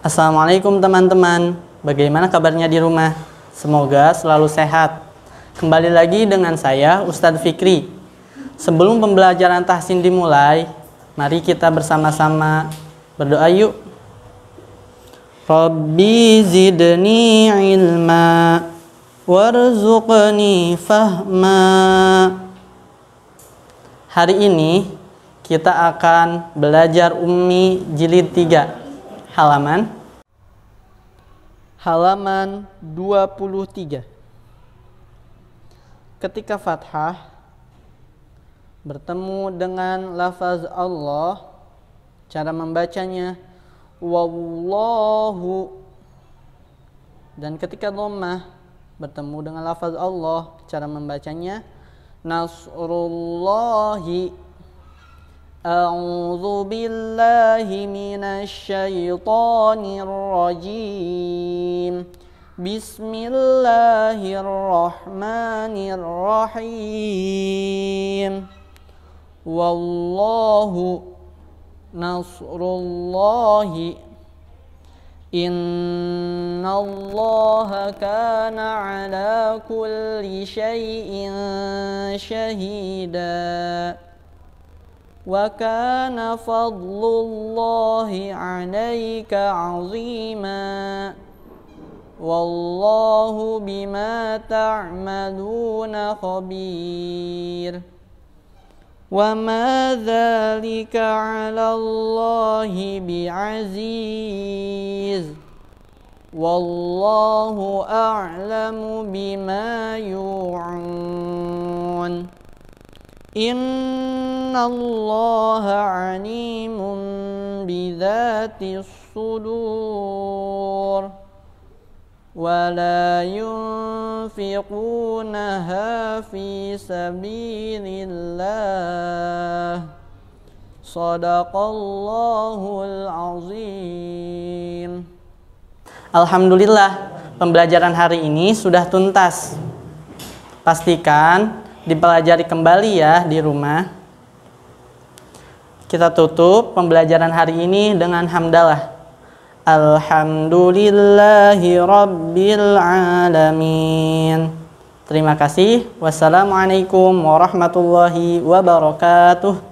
Assalamualaikum teman-teman, bagaimana kabarnya di rumah? Semoga selalu sehat. Kembali lagi dengan saya Ustadz Fikri. Sebelum pembelajaran tahsin dimulai, mari kita bersama-sama berdoa yuk. Rabbi zidni ilma warzuqni fahma. Hari ini kita akan belajar Ummi jilid 3 halaman halaman 23. Ketika fathah bertemu dengan lafaz Allah, cara membacanya wallahu dan ketika dhammah bertemu dengan lafaz Allah, cara membacanya nasrullahi أعوذ بالله من الشيطان الرجيم بسم الله الرحمن الرحيم والله نصر الله إن الله كان على كل شيء شهيداً وكان فضل الله عليك عظيما والله بما تعملون خبير وما ذلك على الله بعزيز والله أعلم بما يوعون إن الله عليم بذات الصدور ولا ينفقونها في سبيل الله صدق الله العظيم Alhamdulillah pembelajaran hari ini sudah tuntas pastikan dipelajari kembali ya di rumah kita tutup pembelajaran hari ini dengan hamdalah. Alhamdulillahi Rabbil Alamin. Terima kasih. Wassalamualaikum warahmatullahi wabarakatuh.